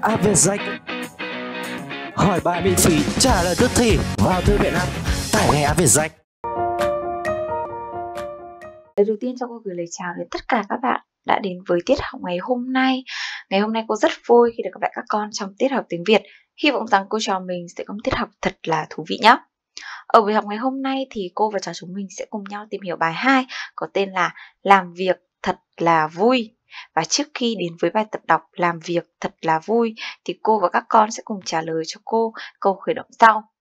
app về danh hỏi bài miễn phí trả lời tức thì vào thư viện học. tải ngay app về danh đầu tiên cho cô gửi lời chào đến tất cả các bạn đã đến với tiết học ngày hôm nay ngày hôm nay cô rất vui khi được gặp lại các con trong tiết học tiếng việt hy vọng rằng cô trò mình sẽ có một tiết học thật là thú vị nhé ở buổi học ngày hôm nay thì cô và trò chúng mình sẽ cùng nhau tìm hiểu bài 2 có tên là làm việc thật là vui và trước khi đến với bài tập đọc làm việc thật là vui thì cô và các con sẽ cùng trả lời cho cô câu khởi động sau.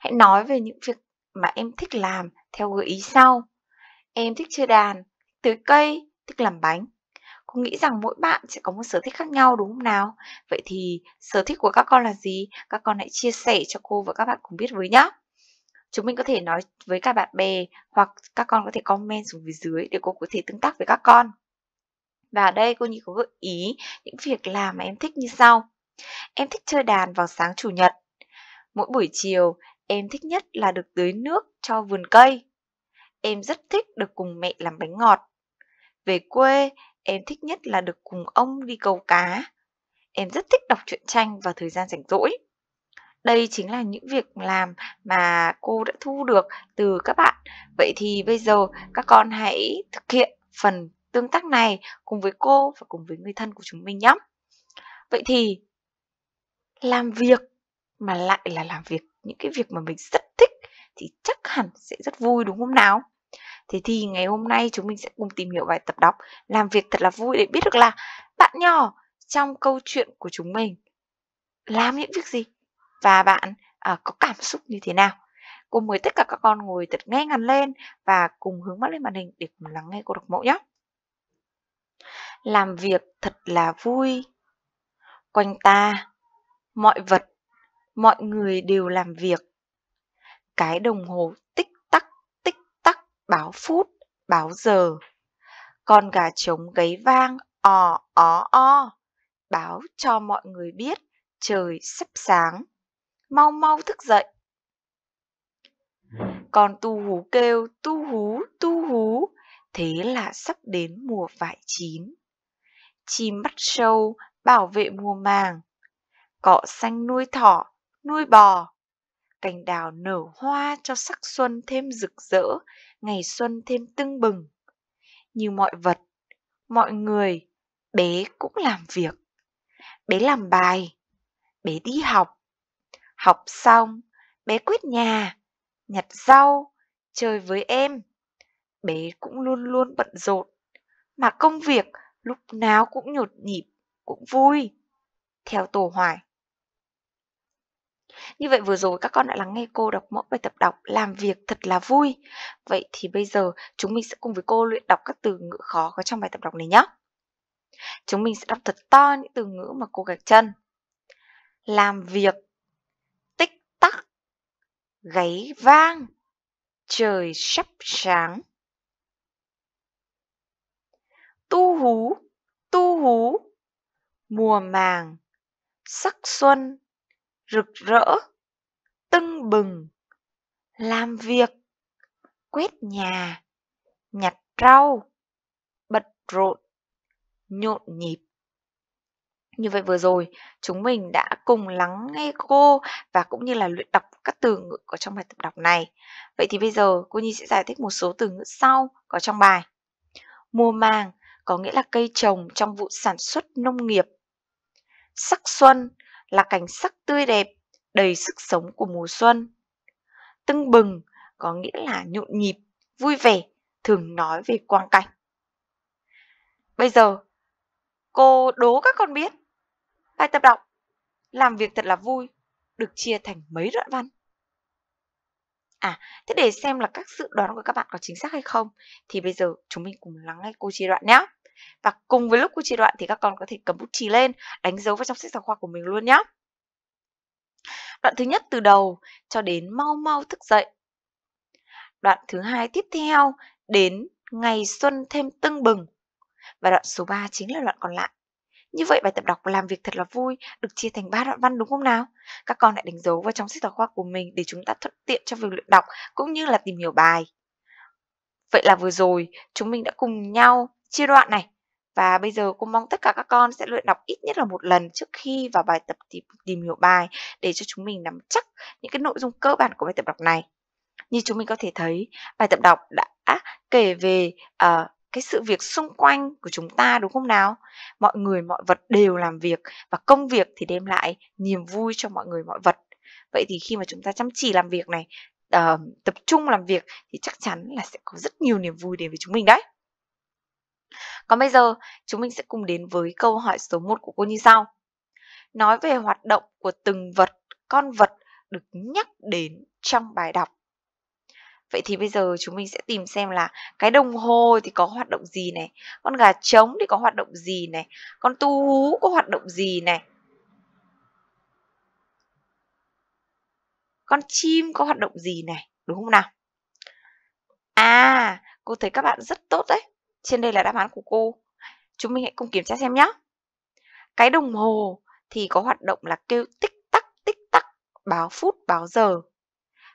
Hãy nói về những việc mà em thích làm theo gợi ý sau. Em thích chơi đàn, tưới cây, thích làm bánh. Cô nghĩ rằng mỗi bạn sẽ có một sở thích khác nhau đúng không nào? Vậy thì sở thích của các con là gì? Các con hãy chia sẻ cho cô và các bạn cùng biết với nhé chúng mình có thể nói với cả bạn bè hoặc các con có thể comment xuống phía dưới để cô có thể tương tác với các con. Và ở đây cô Nhi có gợi ý những việc làm mà em thích như sau. Em thích chơi đàn vào sáng chủ nhật. Mỗi buổi chiều, em thích nhất là được tưới nước cho vườn cây. Em rất thích được cùng mẹ làm bánh ngọt. Về quê, em thích nhất là được cùng ông đi câu cá. Em rất thích đọc truyện tranh vào thời gian rảnh rỗi. Đây chính là những việc làm mà cô đã thu được từ các bạn. Vậy thì bây giờ các con hãy thực hiện phần tương tác này cùng với cô và cùng với người thân của chúng mình nhé. Vậy thì làm việc mà lại là làm việc những cái việc mà mình rất thích thì chắc hẳn sẽ rất vui đúng không nào? Thế thì ngày hôm nay chúng mình sẽ cùng tìm hiểu bài tập đọc làm việc thật là vui để biết được là bạn nhỏ trong câu chuyện của chúng mình làm những việc gì và bạn à, có cảm xúc như thế nào. cùng với tất cả các con ngồi thật ngay ngắn lên và cùng hướng mắt lên màn hình để cùng lắng nghe cô đọc mẫu nhé làm việc thật là vui quanh ta mọi vật mọi người đều làm việc cái đồng hồ tích tắc tích tắc báo phút báo giờ con gà trống gáy vang ò ó o báo cho mọi người biết trời sắp sáng mau mau thức dậy Con tu hú kêu tu hú tu hú thế là sắp đến mùa vải chín chim bắt sâu, bảo vệ mùa màng. Cọ xanh nuôi thỏ, nuôi bò. Cành đào nở hoa cho sắc xuân thêm rực rỡ, ngày xuân thêm tưng bừng. Như mọi vật, mọi người, bé cũng làm việc. Bé làm bài, bé đi học. Học xong, bé quét nhà, nhặt rau, chơi với em. Bé cũng luôn luôn bận rộn, mà công việc lúc nào cũng nhột nhịp, cũng vui, theo Tổ Hoài. Như vậy vừa rồi các con đã lắng nghe cô đọc mẫu bài tập đọc làm việc thật là vui. Vậy thì bây giờ chúng mình sẽ cùng với cô luyện đọc các từ ngữ khó có trong bài tập đọc này nhé. Chúng mình sẽ đọc thật to những từ ngữ mà cô gạch chân. Làm việc, tích tắc, gáy vang, trời sắp sáng tu hú tu hú mùa màng sắc xuân rực rỡ tưng bừng làm việc quét nhà nhặt rau bật rộn nhộn nhịp như vậy vừa rồi chúng mình đã cùng lắng nghe cô và cũng như là luyện đọc các từ ngữ có trong bài tập đọc này vậy thì bây giờ cô nhi sẽ giải thích một số từ ngữ sau có trong bài mùa màng có nghĩa là cây trồng trong vụ sản xuất nông nghiệp. Sắc xuân là cảnh sắc tươi đẹp, đầy sức sống của mùa xuân. Tưng bừng có nghĩa là nhộn nhịp, vui vẻ, thường nói về quang cảnh. Bây giờ, cô đố các con biết. Bài tập đọc, làm việc thật là vui, được chia thành mấy đoạn văn. À, thế để xem là các sự đoán của các bạn có chính xác hay không thì bây giờ chúng mình cùng lắng nghe cô chia đoạn nhé và cùng với lúc cô chị đoạn thì các con có thể cầm bút chì lên đánh dấu vào trong sách giáo khoa của mình luôn nhé đoạn thứ nhất từ đầu cho đến mau mau thức dậy đoạn thứ hai tiếp theo đến ngày xuân thêm tưng bừng và đoạn số 3 chính là đoạn còn lại như vậy bài tập đọc làm việc thật là vui được chia thành 3 đoạn văn đúng không nào? Các con hãy đánh dấu vào trong sách giáo khoa của mình để chúng ta thuận tiện cho việc luyện đọc cũng như là tìm hiểu bài. Vậy là vừa rồi chúng mình đã cùng nhau chia đoạn này. Và bây giờ cô mong tất cả các con sẽ luyện đọc ít nhất là một lần trước khi vào bài tập tìm, tìm hiểu bài để cho chúng mình nắm chắc những cái nội dung cơ bản của bài tập đọc này. Như chúng mình có thể thấy, bài tập đọc đã kể về uh, cái sự việc xung quanh của chúng ta đúng không nào? Mọi người, mọi vật đều làm việc và công việc thì đem lại niềm vui cho mọi người, mọi vật. Vậy thì khi mà chúng ta chăm chỉ làm việc này, uh, tập trung làm việc thì chắc chắn là sẽ có rất nhiều niềm vui đến với chúng mình đấy. Còn bây giờ, chúng mình sẽ cùng đến với câu hỏi số 1 của cô như sau. Nói về hoạt động của từng vật, con vật được nhắc đến trong bài đọc. Vậy thì bây giờ chúng mình sẽ tìm xem là cái đồng hồ thì có hoạt động gì này, con gà trống thì có hoạt động gì này, con tu hú có hoạt động gì này. Con chim có hoạt động gì này, đúng không nào? À, cô thấy các bạn rất tốt đấy. Trên đây là đáp án của cô. Chúng mình hãy cùng kiểm tra xem nhé. Cái đồng hồ thì có hoạt động là kêu tích tắc tích tắc, báo phút báo giờ.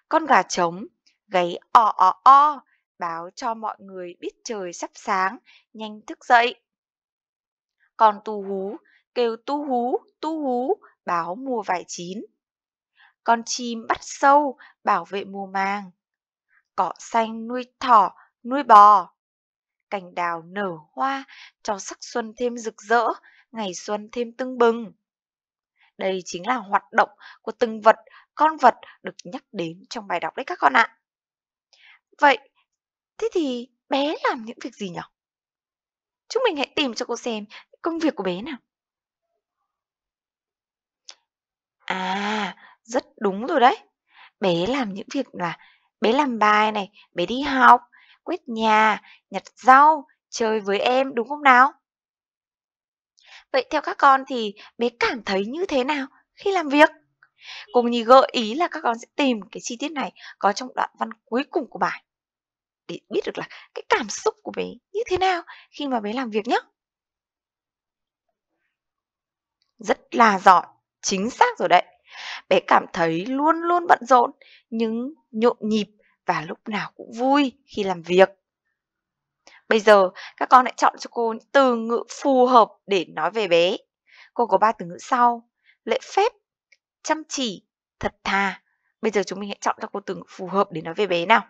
Con gà trống gáy o o o báo cho mọi người biết trời sắp sáng, nhanh thức dậy. Còn tu hú kêu tu hú, tu hú báo mùa vải chín. Con chim bắt sâu bảo vệ mùa màng. Cỏ xanh nuôi thỏ, nuôi bò cành đào nở hoa, cho sắc xuân thêm rực rỡ, ngày xuân thêm tưng bừng. Đây chính là hoạt động của từng vật, con vật được nhắc đến trong bài đọc đấy các con ạ. Vậy, thế thì bé làm những việc gì nhỉ? Chúng mình hãy tìm cho cô xem công việc của bé nào. À, rất đúng rồi đấy. Bé làm những việc là bé làm bài này, bé đi học, quét nhà, nhặt rau, chơi với em đúng không nào? Vậy theo các con thì bé cảm thấy như thế nào khi làm việc? Cùng nhì gợi ý là các con sẽ tìm cái chi tiết này có trong đoạn văn cuối cùng của bài để biết được là cái cảm xúc của bé như thế nào khi mà bé làm việc nhé. Rất là giỏi, chính xác rồi đấy. Bé cảm thấy luôn luôn bận rộn nhưng nhộn nhịp và lúc nào cũng vui khi làm việc. Bây giờ, các con hãy chọn cho cô những từ ngữ phù hợp để nói về bé. Cô có ba từ ngữ sau. Lễ phép, chăm chỉ, thật thà. Bây giờ chúng mình hãy chọn cho cô từ ngữ phù hợp để nói về bé nào.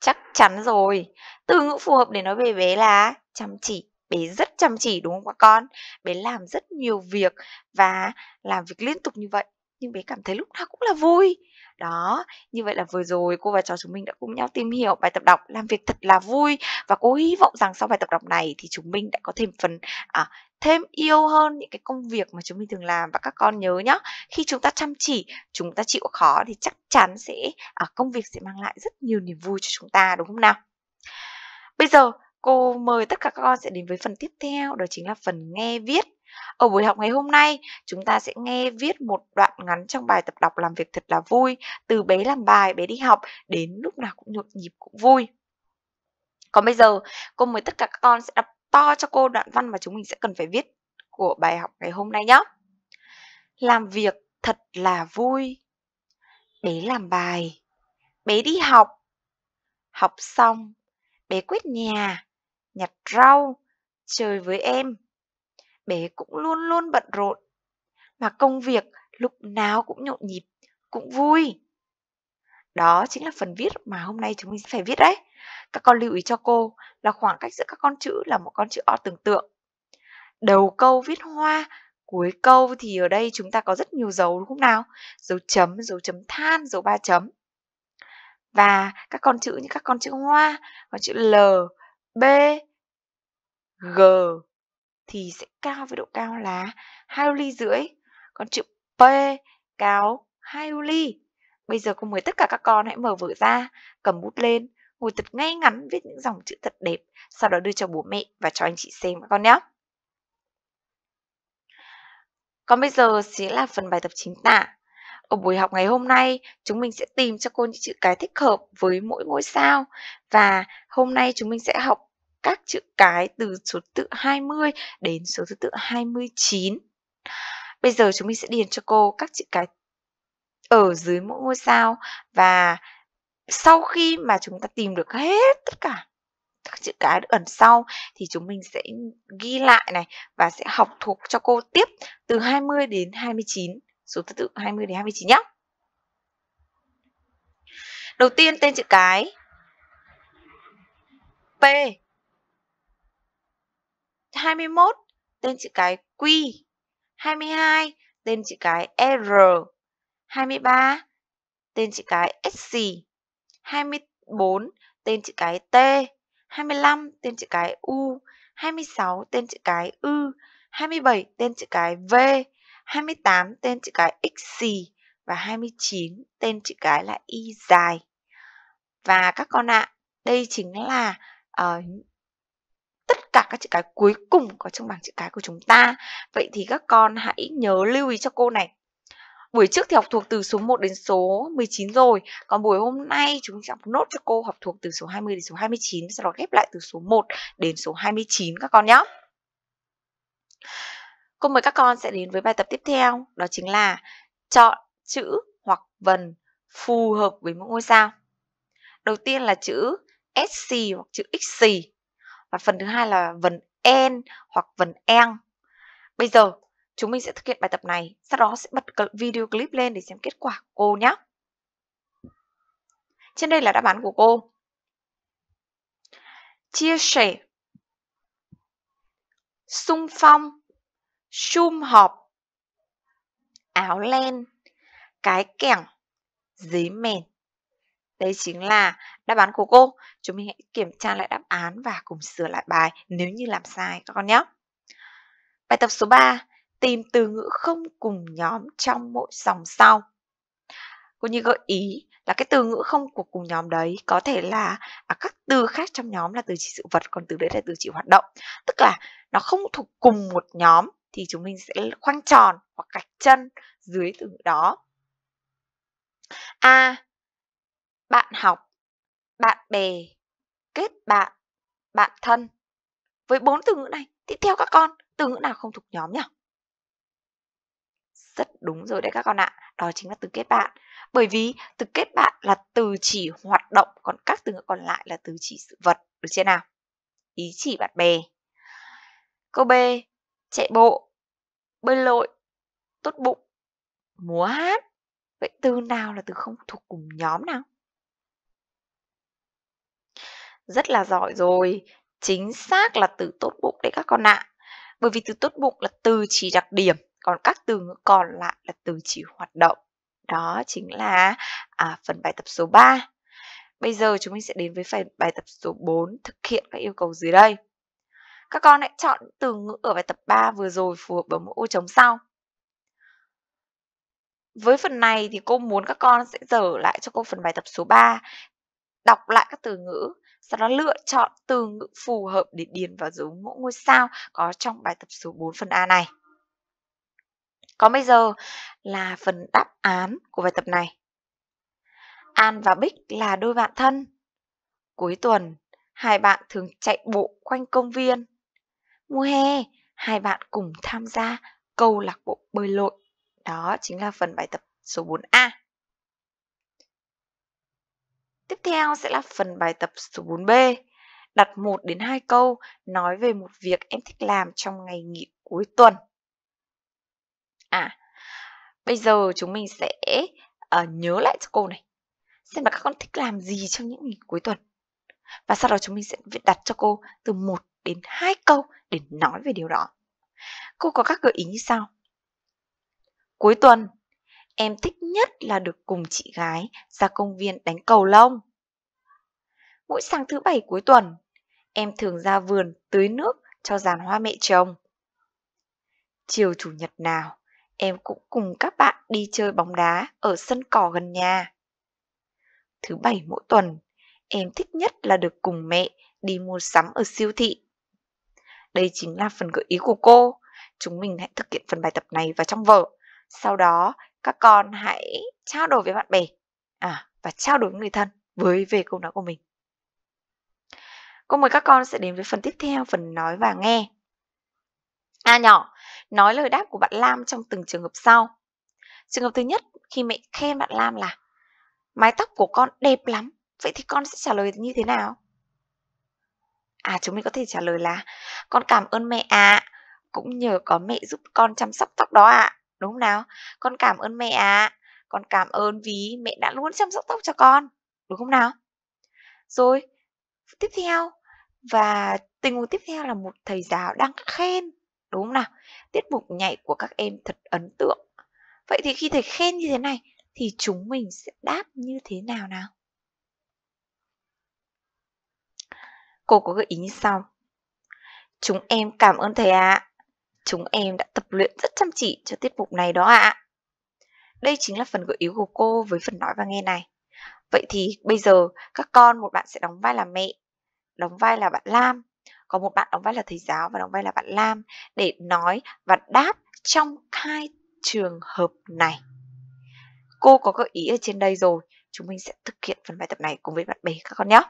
Chắc chắn rồi. Từ ngữ phù hợp để nói về bé là chăm chỉ. Bé rất chăm chỉ đúng không các con? Bé làm rất nhiều việc và làm việc liên tục như vậy. Nhưng bé cảm thấy lúc nào cũng là vui đó như vậy là vừa rồi cô và trò chúng mình đã cùng nhau tìm hiểu bài tập đọc làm việc thật là vui và cô hy vọng rằng sau bài tập đọc này thì chúng mình đã có thêm phần à, thêm yêu hơn những cái công việc mà chúng mình thường làm và các con nhớ nhá khi chúng ta chăm chỉ chúng ta chịu khó thì chắc chắn sẽ à, công việc sẽ mang lại rất nhiều niềm vui cho chúng ta đúng không nào bây giờ cô mời tất cả các con sẽ đến với phần tiếp theo đó chính là phần nghe viết ở buổi học ngày hôm nay, chúng ta sẽ nghe viết một đoạn ngắn trong bài tập đọc làm việc thật là vui, từ bé làm bài, bé đi học đến lúc nào cũng nhộn nhịp cũng vui. Còn bây giờ, cô mời tất cả các con sẽ đọc to cho cô đoạn văn mà chúng mình sẽ cần phải viết của bài học ngày hôm nay nhé. Làm việc thật là vui. Bé làm bài. Bé đi học. Học xong, bé quét nhà, nhặt rau, chơi với em bé cũng luôn luôn bận rộn mà công việc lúc nào cũng nhộn nhịp cũng vui đó chính là phần viết mà hôm nay chúng mình sẽ phải viết đấy các con lưu ý cho cô là khoảng cách giữa các con chữ là một con chữ o tưởng tượng đầu câu viết hoa cuối câu thì ở đây chúng ta có rất nhiều dấu đúng không nào dấu chấm dấu chấm than dấu ba chấm và các con chữ như các con chữ hoa con chữ l b g thì sẽ cao với độ cao là 2 ly rưỡi. Còn chữ P cao 2 ly. Bây giờ cô mời tất cả các con hãy mở vở ra, cầm bút lên, ngồi thật ngay ngắn viết những dòng chữ thật đẹp, sau đó đưa cho bố mẹ và cho anh chị xem các con nhé. Còn bây giờ sẽ là phần bài tập chính tả. Ở buổi học ngày hôm nay, chúng mình sẽ tìm cho cô những chữ cái thích hợp với mỗi ngôi sao và hôm nay chúng mình sẽ học các chữ cái từ số tự 20 đến số thứ tự 29. Bây giờ chúng mình sẽ điền cho cô các chữ cái ở dưới mỗi ngôi sao và sau khi mà chúng ta tìm được hết tất cả các chữ cái ẩn sau thì chúng mình sẽ ghi lại này và sẽ học thuộc cho cô tiếp từ 20 đến 29, số thứ tự 20 đến 29 nhé. Đầu tiên tên chữ cái P 21 tên chữ cái Q, 22 tên chữ cái R, 23 tên chữ cái SC, 24 tên chữ cái T, 25 tên chữ cái U, 26 tên chữ cái Ư, 27 tên chữ cái V, 28 tên chữ cái X và 29 tên chữ cái là Y dài. Và các con ạ, à, đây chính là uh, tất cả các chữ cái cuối cùng có trong bảng chữ cái của chúng ta. Vậy thì các con hãy nhớ lưu ý cho cô này. Buổi trước thì học thuộc từ số 1 đến số 19 rồi, còn buổi hôm nay chúng ta học nốt cho cô học thuộc từ số 20 đến số 29, sau đó ghép lại từ số 1 đến số 29 các con nhé. Cô mời các con sẽ đến với bài tập tiếp theo, đó chính là chọn chữ hoặc vần phù hợp với mỗi ngôi sao. Đầu tiên là chữ SC hoặc chữ XC và phần thứ hai là vần en hoặc vần eng. Bây giờ chúng mình sẽ thực hiện bài tập này, sau đó sẽ bật video clip lên để xem kết quả của cô nhé. Trên đây là đáp án của cô. Chia sẻ sung phong Sum họp Áo len Cái kẻng Giấy mền đây chính là đáp án của cô. Chúng mình hãy kiểm tra lại đáp án và cùng sửa lại bài nếu như làm sai các con nhé. Bài tập số 3, tìm từ ngữ không cùng nhóm trong mỗi dòng sau. Cô như gợi ý là cái từ ngữ không của cùng nhóm đấy có thể là à, các từ khác trong nhóm là từ chỉ sự vật còn từ đấy là từ chỉ hoạt động tức là nó không thuộc cùng một nhóm thì chúng mình sẽ khoanh tròn hoặc gạch chân dưới từ ngữ đó a à, bạn học, bạn bè, kết bạn, bạn thân. Với bốn từ ngữ này thì theo các con, từ ngữ nào không thuộc nhóm nhỉ? Rất đúng rồi đấy các con ạ. Đó chính là từ kết bạn. Bởi vì từ kết bạn là từ chỉ hoạt động, còn các từ ngữ còn lại là từ chỉ sự vật. Được chưa nào? Ý chỉ bạn bè. Câu B, chạy bộ, bơi lội, tốt bụng, múa hát. Vậy từ nào là từ không thuộc cùng nhóm nào? rất là giỏi rồi chính xác là từ tốt bụng đấy các con ạ bởi vì từ tốt bụng là từ chỉ đặc điểm còn các từ ngữ còn lại là từ chỉ hoạt động đó chính là à, phần bài tập số 3 bây giờ chúng mình sẽ đến với phần bài tập số 4 thực hiện các yêu cầu dưới đây các con hãy chọn từ ngữ ở bài tập 3 vừa rồi phù hợp với mỗi ô trống sau với phần này thì cô muốn các con sẽ dở lại cho cô phần bài tập số 3 đọc lại các từ ngữ sau đó lựa chọn từ ngữ phù hợp để điền vào dấu mẫu ngôi sao có trong bài tập số 4 phần A này. Còn bây giờ là phần đáp án của bài tập này. An và Bích là đôi bạn thân. Cuối tuần, hai bạn thường chạy bộ quanh công viên. Mùa hè, hai bạn cùng tham gia câu lạc bộ bơi lội. Đó chính là phần bài tập số 4A. Tiếp theo sẽ là phần bài tập số 4B. Đặt 1 đến 2 câu nói về một việc em thích làm trong ngày nghỉ cuối tuần. À, bây giờ chúng mình sẽ uh, nhớ lại cho cô này. Xem là các con thích làm gì trong những ngày cuối tuần. Và sau đó chúng mình sẽ viết đặt cho cô từ 1 đến 2 câu để nói về điều đó. Cô có các gợi ý như sau. Cuối tuần Em thích nhất là được cùng chị gái ra công viên đánh cầu lông. Mỗi sáng thứ bảy cuối tuần, em thường ra vườn tưới nước cho giàn hoa mẹ chồng. Chiều chủ nhật nào, em cũng cùng các bạn đi chơi bóng đá ở sân cỏ gần nhà. Thứ bảy mỗi tuần, em thích nhất là được cùng mẹ đi mua sắm ở siêu thị. Đây chính là phần gợi ý của cô. Chúng mình hãy thực hiện phần bài tập này vào trong vở. Sau đó, các con hãy trao đổi với bạn bè à, và trao đổi với người thân với về câu nói của mình. Cô mời các con sẽ đến với phần tiếp theo, phần nói và nghe. A à, nhỏ, nói lời đáp của bạn Lam trong từng trường hợp sau. Trường hợp thứ nhất, khi mẹ khen bạn Lam là mái tóc của con đẹp lắm, vậy thì con sẽ trả lời như thế nào? À, chúng mình có thể trả lời là con cảm ơn mẹ ạ, à, cũng nhờ có mẹ giúp con chăm sóc tóc đó ạ. À đúng không nào con cảm ơn mẹ ạ con cảm ơn vì mẹ đã luôn chăm sóc tóc cho con đúng không nào rồi tiếp theo và tình huống tiếp theo là một thầy giáo đang khen đúng không nào tiết mục nhảy của các em thật ấn tượng vậy thì khi thầy khen như thế này thì chúng mình sẽ đáp như thế nào nào cô có gợi ý như sau chúng em cảm ơn thầy ạ à. Chúng em đã tập luyện rất chăm chỉ cho tiết mục này đó ạ. Đây chính là phần gợi ý của cô với phần nói và nghe này. Vậy thì bây giờ các con một bạn sẽ đóng vai là mẹ, đóng vai là bạn Lam, có một bạn đóng vai là thầy giáo và đóng vai là bạn Lam để nói và đáp trong hai trường hợp này. Cô có gợi ý ở trên đây rồi, chúng mình sẽ thực hiện phần bài tập này cùng với bạn bè các con nhé.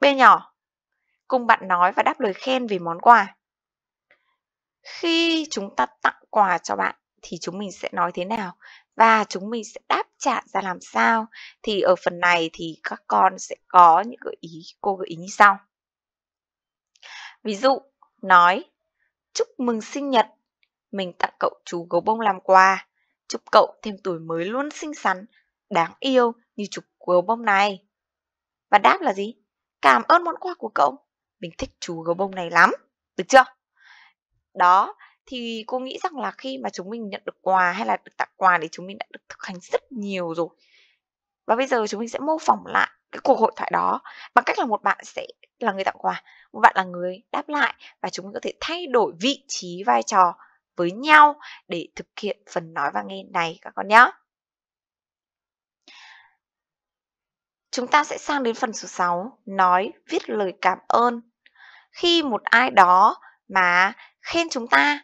B nhỏ, cùng bạn nói và đáp lời khen về món quà khi chúng ta tặng quà cho bạn thì chúng mình sẽ nói thế nào và chúng mình sẽ đáp trả ra làm sao thì ở phần này thì các con sẽ có những gợi ý cô gợi ý như sau ví dụ nói chúc mừng sinh nhật mình tặng cậu chú gấu bông làm quà chúc cậu thêm tuổi mới luôn xinh xắn đáng yêu như chú gấu bông này và đáp là gì cảm ơn món quà của cậu mình thích chú gấu bông này lắm được chưa đó thì cô nghĩ rằng là khi mà chúng mình nhận được quà hay là được tặng quà thì chúng mình đã được thực hành rất nhiều rồi và bây giờ chúng mình sẽ mô phỏng lại cái cuộc hội thoại đó bằng cách là một bạn sẽ là người tặng quà một bạn là người đáp lại và chúng mình có thể thay đổi vị trí vai trò với nhau để thực hiện phần nói và nghe này các con nhé chúng ta sẽ sang đến phần số 6 nói viết lời cảm ơn khi một ai đó mà khen chúng ta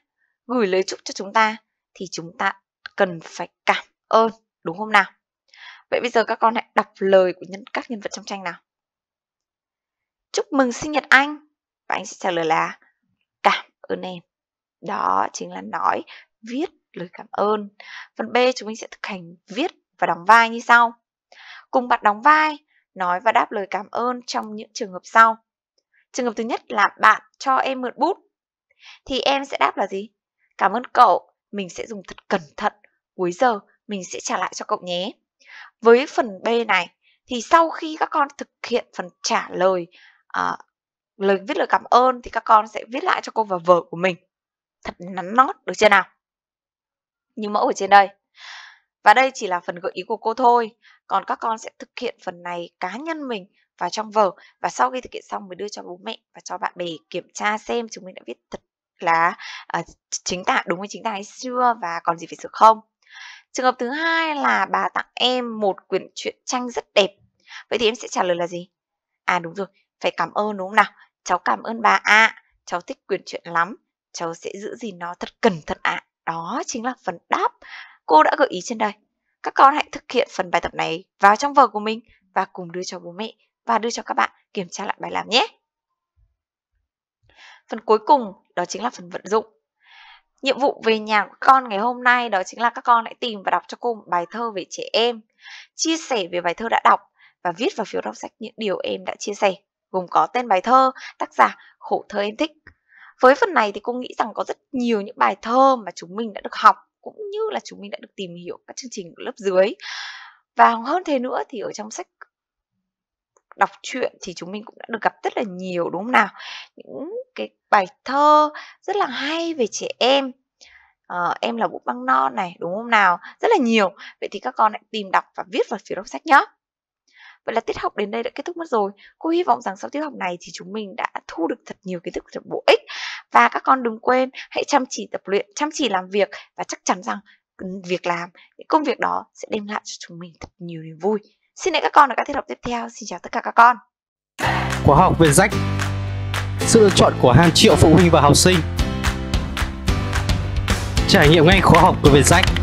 gửi lời chúc cho chúng ta thì chúng ta cần phải cảm ơn đúng không nào vậy bây giờ các con hãy đọc lời của nhân các nhân vật trong tranh nào chúc mừng sinh nhật anh và anh sẽ trả lời là cảm ơn em đó chính là nói viết lời cảm ơn phần b chúng mình sẽ thực hành viết và đóng vai như sau cùng bạn đóng vai nói và đáp lời cảm ơn trong những trường hợp sau trường hợp thứ nhất là bạn cho em mượn bút thì em sẽ đáp là gì? Cảm ơn cậu, mình sẽ dùng thật cẩn thận, cuối giờ mình sẽ trả lại cho cậu nhé. Với phần B này thì sau khi các con thực hiện phần trả lời à, lời viết lời cảm ơn thì các con sẽ viết lại cho cô và vợ của mình thật nắn nót được chưa nào? Như mẫu ở trên đây. Và đây chỉ là phần gợi ý của cô thôi, còn các con sẽ thực hiện phần này cá nhân mình vào trong vở và sau khi thực hiện xong mới đưa cho bố mẹ và cho bạn bè kiểm tra xem chúng mình đã viết thật là uh, chính tả đúng với chính tả hay xưa và còn gì phải sửa không trường hợp thứ hai là bà tặng em một quyển truyện tranh rất đẹp vậy thì em sẽ trả lời là gì à đúng rồi phải cảm ơn đúng không nào cháu cảm ơn bà ạ à. cháu thích quyển truyện lắm cháu sẽ giữ gìn nó thật cẩn thận ạ à. đó chính là phần đáp cô đã gợi ý trên đây các con hãy thực hiện phần bài tập này vào trong vở của mình và cùng đưa cho bố mẹ và đưa cho các bạn kiểm tra lại bài làm nhé Phần cuối cùng đó chính là phần vận dụng. Nhiệm vụ về nhà của con ngày hôm nay đó chính là các con hãy tìm và đọc cho cô một bài thơ về trẻ em, chia sẻ về bài thơ đã đọc và viết vào phiếu đọc sách những điều em đã chia sẻ, gồm có tên bài thơ, tác giả, khổ thơ em thích. Với phần này thì cô nghĩ rằng có rất nhiều những bài thơ mà chúng mình đã được học cũng như là chúng mình đã được tìm hiểu các chương trình của lớp dưới. Và hơn thế nữa thì ở trong sách đọc truyện thì chúng mình cũng đã được gặp rất là nhiều đúng không nào những cái bài thơ rất là hay về trẻ em à, em là búp băng non này đúng không nào rất là nhiều vậy thì các con hãy tìm đọc và viết vào phiếu đọc sách nhé Vậy là tiết học đến đây đã kết thúc mất rồi. Cô hy vọng rằng sau tiết học này thì chúng mình đã thu được thật nhiều kiến thức thật bổ ích. Và các con đừng quên hãy chăm chỉ tập luyện, chăm chỉ làm việc và chắc chắn rằng ừ, việc làm, những công việc đó sẽ đem lại cho chúng mình thật nhiều niềm vui. Xin hẹn các con ở các tiết học tiếp theo. Xin chào tất cả các con. Khóa học về sách Sự lựa chọn của hàng triệu phụ huynh và học sinh Trải nghiệm ngay khóa học của Việt sách